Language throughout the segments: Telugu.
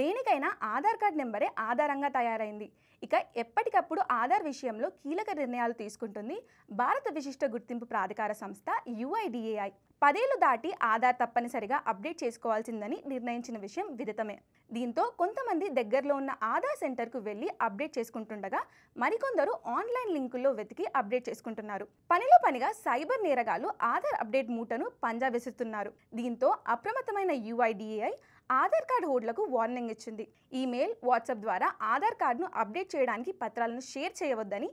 దేనికైనా ఆధార్ కార్డ్ నెంబరే ఆధారంగా తయారైంది ఇక ఎప్పటికప్పుడు ఆధార్ విషయంలో కీలక నిర్ణయాలు తీసుకుంటుంది భారత విశిష్ట గుర్తింపు ప్రాధికార సంస్థ యుఐడిఏఐ పదేళ్లు దాటి ఆధార్ తప్పనిసరిగా అప్డేట్ చేసుకోవాల్సిందని నిర్ణయించిన విషయం విదితమే దీంతో కొంతమంది దగ్గరలో ఉన్న ఆధార్ సెంటర్కు వెళ్ళి అప్డేట్ చేసుకుంటుండగా మరికొందరు ఆన్లైన్ లింకుల్లో వెతికి అప్డేట్ చేసుకుంటున్నారు పనిలో పనిగా సైబర్ నేరగాలు ఆధార్ అప్డేట్ మూటను పంజా విసురుతున్నారు దీంతో అప్రమత్తమైన యుఐడిఏఐ ఆధార్ కార్డు హోల్డర్లకు వార్నింగ్ ఇచ్చింది ఈమెయిల్ వాట్సాప్ ద్వారా ఆధార్ కార్డును అప్డేట్ చేయడానికి పత్రాలను షేర్ చేయవద్దని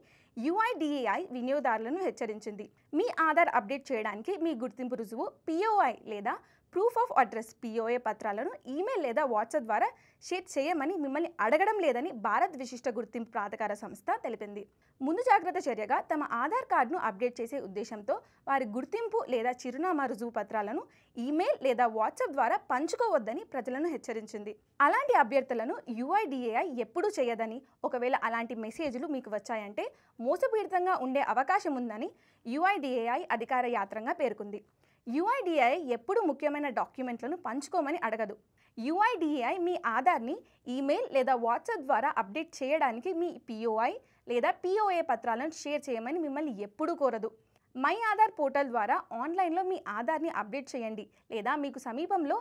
యుఐడిఏఐ వినియోగదారులను హెచ్చరించింది మీ ఆధార్ అప్డేట్ చేయడానికి మీ గుర్తింపు రుజువు పిఓఐ లేదా ప్రూఫ్ ఆఫ్ అడ్రస్ పిఓఏ పత్రాలను ఈమెయిల్ లేదా వాట్సాప్ ద్వారా షేర్ చేయమని మిమ్మల్ని అడగడం లేదని భారత్ విశిష్ట గుర్తింపు ప్రాధికార సంస్థ తెలిపింది ముందు జాగ్రత్త చర్యగా తమ ఆధార్ కార్డును అప్డేట్ చేసే ఉద్దేశంతో వారి గుర్తింపు లేదా చిరునామా రుజువు పత్రాలను ఈమెయిల్ లేదా వాట్సాప్ ద్వారా పంచుకోవద్దని ప్రజలను హెచ్చరించింది అలాంటి అభ్యర్థులను యుఐడిఏఐ ఎప్పుడూ చేయదని ఒకవేళ అలాంటి మెసేజ్లు మీకు వచ్చాయంటే మోసపీడితంగా ఉండే అవకాశం ఉందని యుఐడిఏఐ అధికార యాత్రంగా పేర్కొంది యుఐడిఐ ఎప్పుడు ముఖ్యమైన డాక్యుమెంట్లను పంచుకోమని అడగదు యుఐడిఐ మీ ఆధార్ని ఈమెయిల్ లేదా వాట్సాప్ ద్వారా అప్డేట్ చేయడానికి మీ పిఓఐ లేదా పిఓఏ పత్రాలను షేర్ చేయమని మిమ్మల్ని ఎప్పుడూ కోరదు మై ఆధార్ పోర్టల్ ద్వారా ఆన్లైన్లో మీ ఆధార్ని అప్డేట్ చేయండి లేదా మీకు సమీపంలో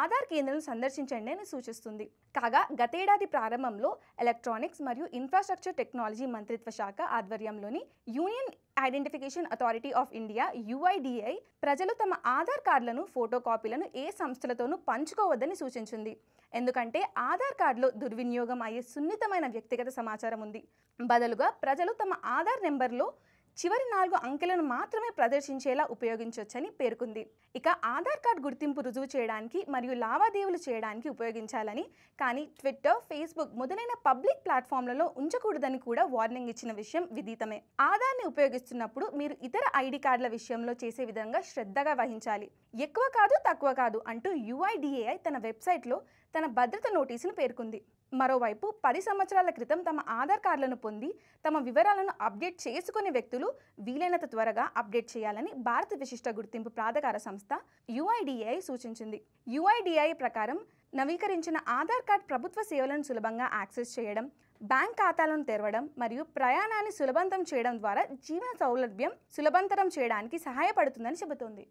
ఆధార్ కేంద్రం సందర్శించండి అని సూచిస్తుంది కాగా గతేడాది ప్రారంభంలో ఎలక్ట్రానిక్స్ మరియు ఇన్ఫ్రాస్ట్రక్చర్ టెక్నాలజీ మంత్రిత్వ శాఖ ఆధ్వర్యంలోని Union Identification Authority of India UIDAI ప్రజలు తమ ఆధార్ కార్డులను ఫోటో కాపీలను ఏ సంస్థలతోనూ పంచుకోవద్దని సూచించింది ఎందుకంటే ఆధార్ కార్డులో దుర్వినియోగం అయ్యే సున్నితమైన వ్యక్తిగత సమాచారం ఉంది బదులుగా ప్రజలు తమ ఆధార్ నెంబర్లో చివరి నాలుగు అంకెలను మాత్రమే ప్రదర్శించేలా ఉపయోగించవచ్చని పేర్కొంది ఇక ఆధార్ కార్డ్ గుర్తింపు రుజువు చేయడానికి మరియు లావాదేవీలు చేయడానికి ఉపయోగించాలని కానీ ట్విట్టర్ ఫేస్బుక్ మొదలైన పబ్లిక్ ప్లాట్ఫామ్లలో ఉంచకూడదని కూడా వార్నింగ్ ఇచ్చిన విషయం విదితమే ఆధార్ని ఉపయోగిస్తున్నప్పుడు మీరు ఇతర ఐడి కార్డుల విషయంలో చేసే విధంగా శ్రద్ధగా వహించాలి ఎక్కువ కాదు తక్కువ కాదు అంటూ యుఐడిఏఐ తన వెబ్సైట్లో తన భద్రత నోటీసును పేర్కొంది మరోవైపు పది సంవత్సరాల క్రితం తమ ఆధార్ కార్డులను పొంది తమ వివరాలను అప్డేట్ చేసుకునే వ్యక్తులు వీలైనంత త్వరగా అప్డేట్ చేయాలని భారత విశిష్ట గుర్తింపు ప్రాధికార సంస్థ యుఐడిఐ సూచించింది యుఐడిఐ ప్రకారం నవీకరించిన ఆధార్ కార్డ్ ప్రభుత్వ సేవలను సులభంగా యాక్సెస్ చేయడం బ్యాంక్ ఖాతాలను తెరవడం మరియు ప్రయాణాన్ని సులభంతం చేయడం ద్వారా జీవన సౌలభ్యం సులభంతరం చేయడానికి సహాయపడుతుందని చెబుతోంది